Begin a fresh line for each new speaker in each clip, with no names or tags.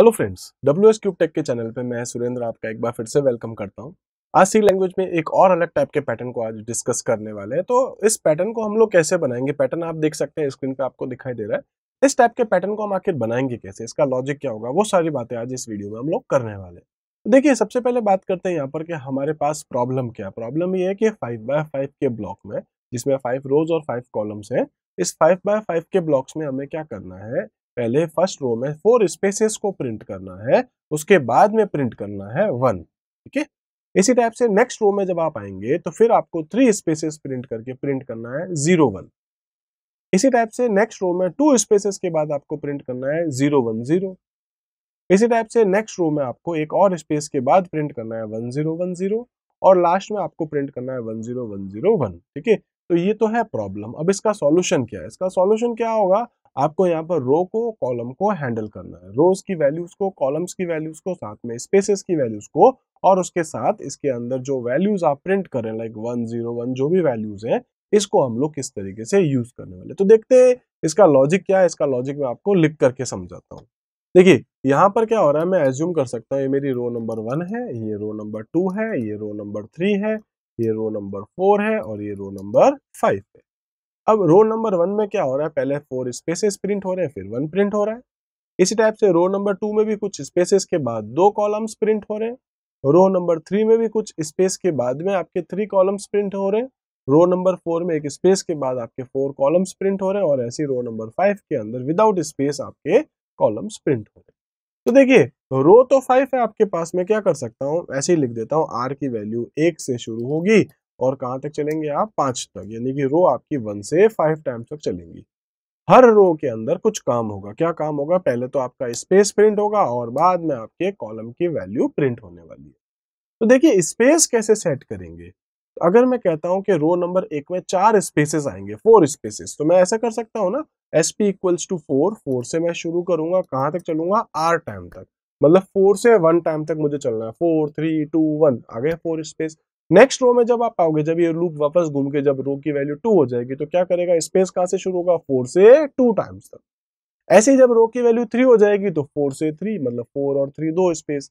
hello friends W S cube tech के channel पे मैं सुरेंद्र आपका एक बार फिर से वेलकम करता हूँ आज सी लैंग्वेज में एक और अलग टाइप के पैटर्न को आज डिस्कस करने वाले हैं तो इस पैटर्न को हम लोग कैसे बनाएंगे पैटर्न आप देख सकते हैं स्क्रीन पे आपको दिखाई दे रहा है इस टाइप के पैटर्न को हम आखिर बनाएंगे कैसे इसका लॉजिक क्या होगा वो सारी बातें आज इस वीडियो में हम लोग करने वाले हैं तो देखिए सबसे पहले बात करते हैं यहाँ पर कि हमारे पास प्रॉब्लम क्या प्रॉब्लम ये है कि फाइव बाय फाइव के ब्लॉक में जिसमें फाइव रोज और फाइव कॉलम्स हैं इस फाइव बाय फाइव के ब्लॉक्स में हमें क्या करना है पहले फर्स्ट रो में फोर स्पेसेस को प्रिंट करना है उसके बाद में प्रिंट करना है वन ठीक है इसी टाइप से नेक्स्ट रो में जब आप आएंगे तो फिर आपको थ्री स्पेसेस प्रिंट करके प्रिंट करना है जीरो वन इसी टाइप से नेक्स्ट रो में टू स्पेसेस के बाद आपको प्रिंट करना है जीरो वन जीरो इसी टाइप से नेक्स्ट रो में आपको एक और स्पेस के बाद प्रिंट करना है वन जीरो वन जीरो और लास्ट में आपको प्रिंट करना है one zero one zero one ठीक है तो ये तो है प्रॉब्लम अब इसका सॉल्यूशन क्या है इसका सॉल्यूशन क्या होगा आपको यहाँ पर रो को कॉलम को हैंडल करना है रोज की वैल्यूज को कॉलम्स की वैल्यूज को साथ में स्पेसेस की वैल्यूज को और उसके साथ इसके अंदर जो वैल्यूज आप प्रिंट करें लाइक वन जीरो वन जो भी वैल्यूज हैं इसको हम लोग किस तरीके से यूज करने वाले तो देखते हैं इसका लॉजिक क्या है इसका लॉजिक मैं आपको लिख करके समझाता हूँ देखिए यहाँ पर क्या हो रहा है मैं एज्यूम कर सकता हूँ ये मेरी रो नंबर वन है ये रो नंबर टू है ये रो नंबर थ्री है ये रो नंबर फोर है और ये रो नंबर फाइव है अब रो नंबर वन में क्या हो रहा है पहले फोर स्पेसेस प्रिंट हो रहे हैं फिर वन प्रिंट हो रहा है इसी टाइप से रो नंबर टू में भी कुछ स्पेसेस के बाद दो कॉलम्स प्रिंट हो रहे हैं रो नंबर थ्री में भी कुछ स्पेस के बाद में आपके थ्री कॉलम्स प्रिंट हो रहे हैं रो नंबर फोर में एक स्पेस के बाद आपके फोर कॉलम्स प्रिंट हो रहे हैं और ऐसे रो नंबर फाइव के अंदर विदाउट स्पेस आपके कॉलम्स प्रिंट हो रहे हैं तो देखिए रो तो फाइव है आपके पास मैं क्या कर सकता हूँ ऐसे ही लिख देता हूँ आर की वैल्यू एक से शुरू होगी और कहाँ तक चलेंगे आप पांच तक यानी कि रो आपकी वन से फाइव टाइम्स तक चलेंगी हर रो के अंदर कुछ काम होगा क्या काम होगा पहले तो आपका स्पेस प्रिंट होगा और बाद में आपके कॉलम की वैल्यू प्रिंट होने वाली है तो देखिए स्पेस कैसे सेट करेंगे तो अगर मैं कहता हूं कि रो नंबर एक में चार स्पेसेस आएंगे फोर स्पेसेस तो मैं ऐसा कर सकता हूं ना S P equals to four four से मैं शुरू करूंगा कहां तक चलूंगा आर टाइम तक मतलब फोर से वन टाइम तक मुझे चलना है फोर थ्री टू वन आगे फोर स्पेस नेक्स्ट रो में जब आप आओगे जब ये लूप वापस घूम के जब रो की वैल्यू टू हो जाएगी तो क्या करेगा स्पेस कहाँ से शुरू होगा फोर से टू टाइम्स तक ऐसे ही जब रो की वैल्यू थ्री हो जाएगी तो फोर से थ्री मतलब फोर और थ्री दो स्पेस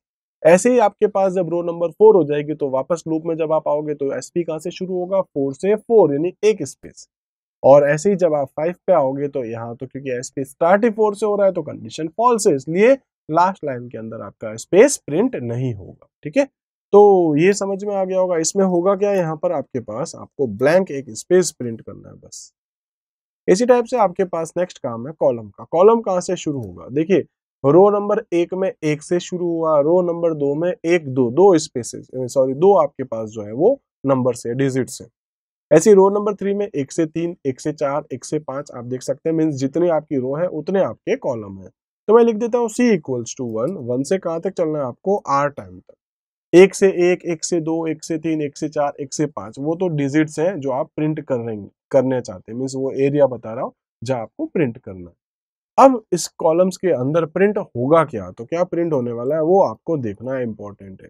ऐसे ही आपके पास जब रो नंबर फोर हो जाएगी तो वापस लूप में जब आप आओगे तो एस पी कहाँ से शुरू होगा फोर से फोर यानी एक स्पेस और ऐसे ही जब आप फाइव पे आओगे तो यहाँ तो क्योंकि एस पी स्टार्ट ही फोर से हो रहा है तो कंडीशन फॉल्स है इसलिए लास्ट लाइन के अंदर आपका स्पेस प्रिंट नहीं होगा ठीक है तो ये समझ में आ गया होगा इसमें होगा क्या यहाँ पर आपके पास आपको ब्लैंक एक स्पेस प्रिंट करना है बस इसी टाइप से आपके पास नेक्स्ट काम है कॉलम का कॉलम कहाँ से शुरू होगा देखिए रो नंबर एक में एक से शुरू हुआ रो नंबर दो में एक दो दो स्पेसेस सॉरी दो आपके पास जो है वो नंबर से डिजिट से ऐसी रो नंबर थ्री में एक से तीन एक से चार एक से पांच आप देख सकते हैं मीन्स जितने आपकी रो है उतने आपके कॉलम है तो मैं लिख देता हूँ C equals to one one से कहाँ तक चलना है आपको आर टाइम तक एक से एक एक से दो एक से तीन एक से चार एक से पांच वो तो डिजिट्स है जो आप प्रिंट कर रहे करने चाहते हैं मीन्स वो एरिया बता रहा हूँ जहाँ आपको प्रिंट करना है अब इस कॉलम्स के अंदर प्रिंट होगा क्या तो क्या प्रिंट होने वाला है वो आपको देखना है इंपॉर्टेंट है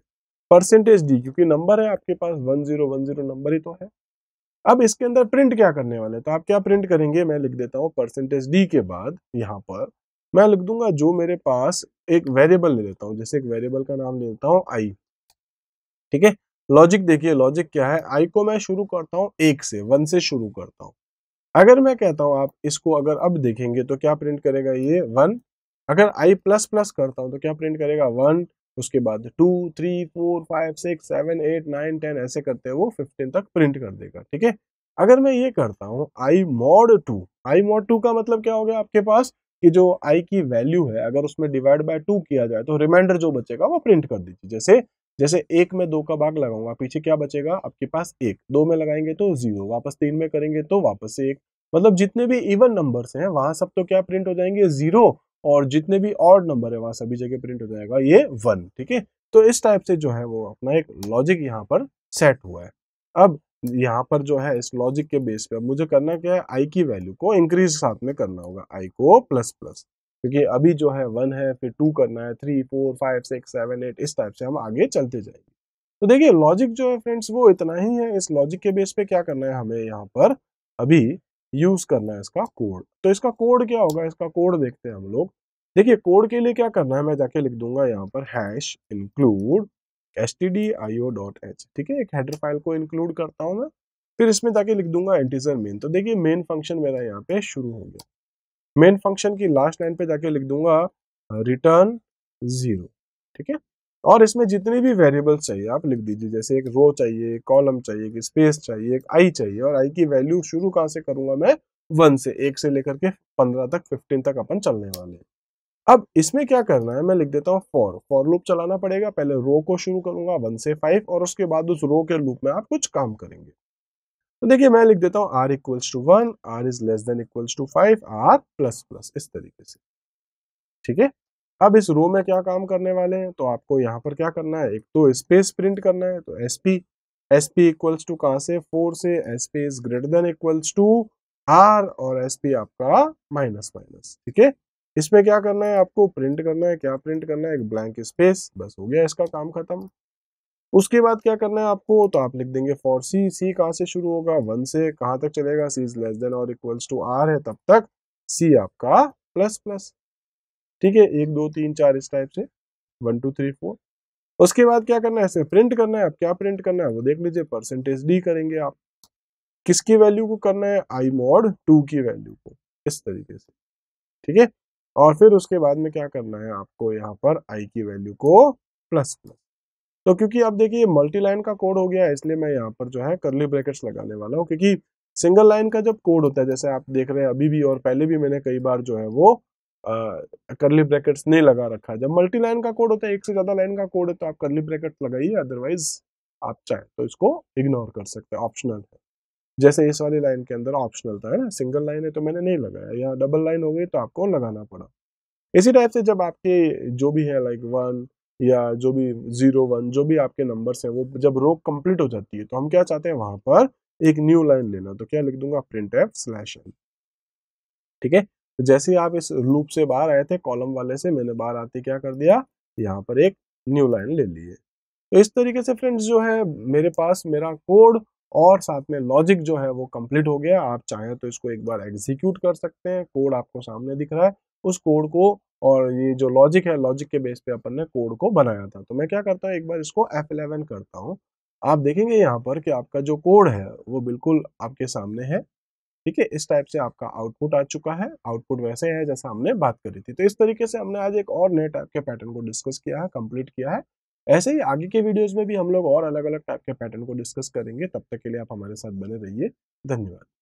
परसेंटेज डी क्योंकि नंबर है आपके पास one zero one zero number ही तो है अब इसके अंदर प्रिंट क्या करने वाले तो आप क्या प्रिंट करेंगे मैं लिख देता हूँ परसेंटेज डी के बाद यहाँ पर मैं लिख दूंगा जो मेरे पास एक वेरिएबल ले लेता हूँ जैसे एक वेरिएबल का नाम ले लेता हूँ आई ठीक है लॉजिक देखिए लॉजिक क्या है आई को मैं शुरू करता हूँ एक से वन से शुरू करता हूँ अगर मैं कहता हूँ आप इसको अगर अब देखेंगे तो क्या प्रिंट करेगा ये वन अगर आई प्लस प्लस करता हूँ तो क्या प्रिंट करेगा वन उसके बाद two three four five six seven eight nine ten ऐसे करते वो फिफ्टीन तक प्रिंट कर देगा ठीक है अगर मैं ये करता हूँ I mod two I mod two का मतलब क्या हो गया आपके पास कि जो आई की वैल्यू है अगर उसमें डिवाइड बाय टू किया जाए तो रिमाइंडर जो बचेगा वो प्रिंट कर दीजिए जैसे जैसे एक में दो का भाग लगाऊंगा पीछे क्या बचेगा आपके पास एक दो में लगाएंगे तो जीरो वापस तीन में करेंगे तो वापस एक मतलब जितने भी इवन नंबर्स हैं वहां सब तो क्या प्रिंट हो जाएंगे जीरो और जितने भी ऑड नंबर है वहां सभी जगह प्रिंट हो जाएगा ये वन ठीक है तो इस टाइप से जो है वो अपना एक लॉजिक यहाँ पर सेट हुआ है अब यहाँ पर जो है इस लॉजिक के बेस पे अब मुझे करना क्या है आई की वैल्यू को इंक्रीज साथ में करना होगा आई को प्लस प्लस क्योंकि अभी जो है वन है फिर टू करना है three four five six seven eight इस टाइप से हम आगे चलते जाएंगे तो देखिए लॉजिक जो है फ्रेंड्स वो इतना ही है इस लॉजिक के बेस पे क्या करना है हमें यहाँ पर अभी यूज करना है इसका कोड तो इसका कोड क्या होगा इसका कोड देखते हैं हम लोग देखिए कोड के लिए क्या करना है मैं जाके लिख दूंगा यहाँ पर hash include S T D I O dot H ठीक है एक हेडर फाइल को इंक्लूड करता हूँ मैं फिर इसमें जाके लिख दूंगा एंटीजर मेन तो देखिए मेन फंक्शन मेरा यहाँ पे शुरू हो गया मेन फंक्शन की लास्ट लाइन पे जाके लिख दूंगा रिटर्न uh, जीरो ठीक है और इसमें जितनी भी वेरिएबल्स चाहिए आप लिख दीजिए जैसे एक रो चाहिए एक कॉलम चाहिए एक स्पेस चाहिए एक आई चाहिए और आई की वैल्यू शुरू कहाँ से करूंगा मैं वन से एक से लेकर के पंद्रह तक फिफ्टीन तक अपन चलने वाले हैं अब इसमें क्या करना है मैं लिख देता हूँ फॉर फॉर लूप चलाना पड़ेगा पहले रो को शुरू करूंगा वन से फाइव और उसके बाद उस रो के लूप में आप कुछ काम करेंगे तो देखिए मैं लिख देता हूं R equals to one R is less than equals to five R plus plus इस तरीके से ठीक है अब इस रो में क्या काम करने वाले हैं तो आपको यहां पर क्या करना है एक तो स्पेस प्रिंट करना है तो S P S P equals to कहां से फोर से S P is greater than equals to R और एस पी आपका माइनस माइनस ठीक है इसमें क्या करना है आपको प्रिंट करना है क्या प्रिंट करना है एक ब्लैंक स्पेस बस हो गया इसका काम खत्म उसके बाद क्या करना है आपको तो आप लिख देंगे फॉर सी सी कहाँ से शुरू होगा वन से कहाँ तक चलेगा सी इज लेस देन और इक्वल्स टू आर है तब तक सी आपका प्लस प्लस ठीक है एक दो तीन चार इस टाइप से वन टू थ्री फोर उसके बाद क्या करना है ऐसे प्रिंट करना है आप क्या प्रिंट करना है वो देख लीजिए परसेंटेज डी करेंगे आप किसकी वैल्यू को करना है आई मॉड टू की वैल्यू को इस तरीके से ठीक है और फिर उसके बाद में क्या करना है आपको यहाँ पर आई की वैल्यू को प्लस प्लस तो क्योंकि आप देखिए मल्टी लाइन का कोड हो गया है इसलिए मैं यहाँ पर जो है करली ब्रैकेट्स लगाने वाला हूँ क्योंकि सिंगल लाइन का जब कोड होता है जैसे आप देख रहे हैं अभी भी और पहले भी मैंने कई बार जो है वो करली ब्रैकेट्स नहीं लगा रखा है जब मल्टी लाइन का कोड होता है एक से ज़्यादा लाइन का कोड है तो आप करली ब्रैकेट लगाइए अदरवाइज आप चाहें तो इसको इग्नोर कर सकते हैं ऑप्शनल है जैसे इस वाली लाइन के अंदर ऑप्शनल था है ना सिंगल लाइन है तो मैंने नहीं लगाया या डबल लाइन हो गई तो आपको लगाना पड़ा इसी टाइप से जब आपके जो भी है लाइक वन या जो भी जीरो वन जो भी आपके नंबर्स हैं वो जब रो कंप्लीट हो जाती है तो हम क्या चाहते हैं वहां पर एक न्यू लाइन लेना तो क्या लिख दूंगा प्रिंट एफ स्लैश एन ठीक है तो जैसे आप इस लूप से बाहर आए थे कॉलम वाले से मैंने बाहर आते क्या कर दिया यहाँ पर एक न्यू लाइन ले ली तो इस तरीके से फ्रेंड्स जो है मेरे पास मेरा कोड और साथ में लॉजिक जो है वो कंप्लीट हो गया आप चाहें तो इसको एक बार एग्जीक्यूट कर सकते हैं कोड आपको सामने दिख रहा है उस कोड को और ये जो लॉजिक है लॉजिक के बेस पे अपन ने कोड को बनाया था तो मैं क्या करता हूँ एक बार इसको F11 करता हूँ आप देखेंगे यहाँ पर कि आपका जो कोड है वो बिल्कुल आपके सामने है ठीक है इस टाइप से आपका आउटपुट आ चुका है आउटपुट वैसे है जैसा हमने बात करी थी तो इस तरीके से हमने आज एक और नए टाइप के पैटर्न को डिस्कस किया है कम्प्लीट किया है ऐसे ही आगे के वीडियोज में भी हम लोग और अलग अलग टाइप के पैटर्न को डिस्कस करेंगे तब तक के लिए आप हमारे साथ बने रहिए धन्यवाद